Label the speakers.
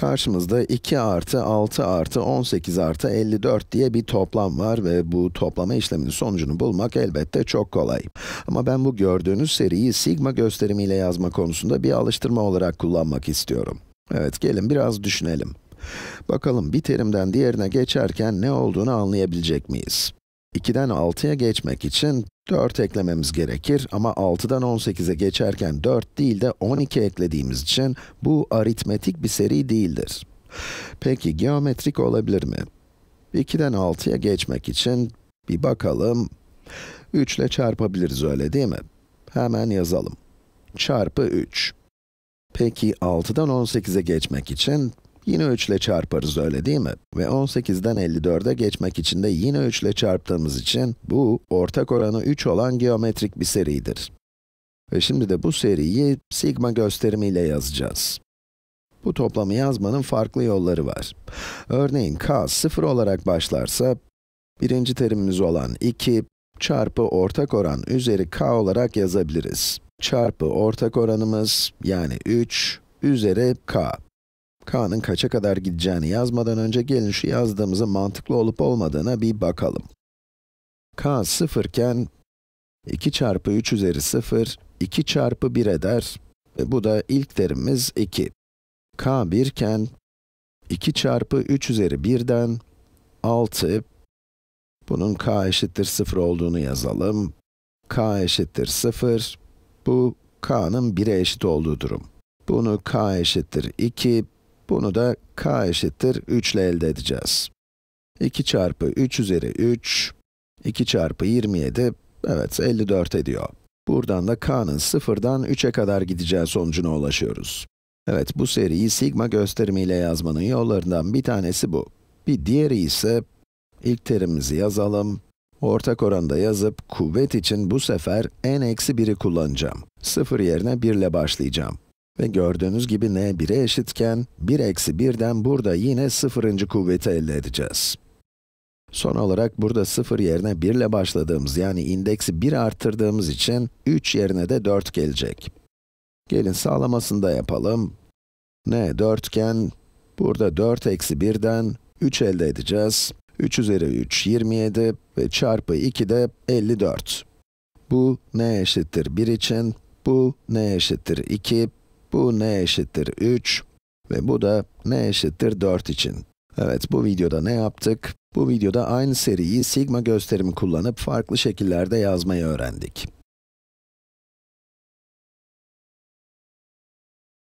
Speaker 1: Karşımızda 2 artı 6 artı 18 artı 54 diye bir toplam var ve bu toplama işleminin sonucunu bulmak elbette çok kolay. Ama ben bu gördüğünüz seriyi sigma gösterimiyle yazma konusunda bir alıştırma olarak kullanmak istiyorum. Evet, gelin biraz düşünelim. Bakalım bir terimden diğerine geçerken ne olduğunu anlayabilecek miyiz? 2'den 6'ya geçmek için 4 eklememiz gerekir ama 6'dan 18'e geçerken 4 değil de 12 eklediğimiz için bu aritmetik bir seri değildir. Peki geometrik olabilir mi? 2'den 6'ya geçmek için bir bakalım. 3 ile çarpabiliriz öyle değil mi? Hemen yazalım. Çarpı 3. Peki 6'dan 18'e geçmek için Yine 3 ile çarparız öyle değil mi? Ve 18'den 54'e geçmek için de yine 3 ile çarptığımız için bu ortak oranı 3 olan geometrik bir seridir. Ve şimdi de bu seriyi sigma gösterimiyle yazacağız. Bu toplamı yazmanın farklı yolları var. Örneğin k 0 olarak başlarsa, birinci terimimiz olan 2 çarpı ortak oran üzeri k olarak yazabiliriz. Çarpı ortak oranımız yani 3 üzeri k. K'nın kaça kadar gideceğini yazmadan önce gelin şu yazdığımızın mantıklı olup olmadığına bir bakalım. K 0 iken 2 çarpı 3 üzeri 0, 2 çarpı 1 eder. Ve bu da ilk terimimiz 2. K 1 iken 2 çarpı 3 üzeri 1'den 6, bunun k eşittir 0 olduğunu yazalım. k eşittir 0, bu k'nın 1'e eşit olduğu durum. Bunu k eşittir 2, bunu da k eşittir 3 ile elde edeceğiz. 2 çarpı 3 üzeri 3, 2 çarpı 27, evet 54 ediyor. Buradan da k'nın 0'dan 3'e kadar gideceği sonucuna ulaşıyoruz. Evet, bu seriyi sigma gösterimiyle yazmanın yollarından bir tanesi bu. Bir diğeri ise, ilk terimizi yazalım, ortak oranda yazıp kuvvet için bu sefer n-1'i kullanacağım. 0 yerine 1 ile başlayacağım. Ve gördüğünüz gibi n 1'e eşitken, 1 eksi 1'den burada yine sıfırıncı kuvveti elde edeceğiz. Son olarak burada 0 yerine 1 ile başladığımız yani indeksi 1 arttırdığımız için 3 yerine de 4 gelecek. Gelin sağlamasını da yapalım. n 4 iken burada 4 eksi 1'den 3 elde edeceğiz. 3 üzeri 3 27 ve çarpı 2 de 54. Bu n eşittir 1 için, bu n eşittir 2, bu ne eşittir 3 ve bu da ne eşittir 4 için. Evet, bu videoda ne yaptık? Bu videoda aynı seriyi sigma gösterimi kullanıp farklı şekillerde yazmayı öğrendik.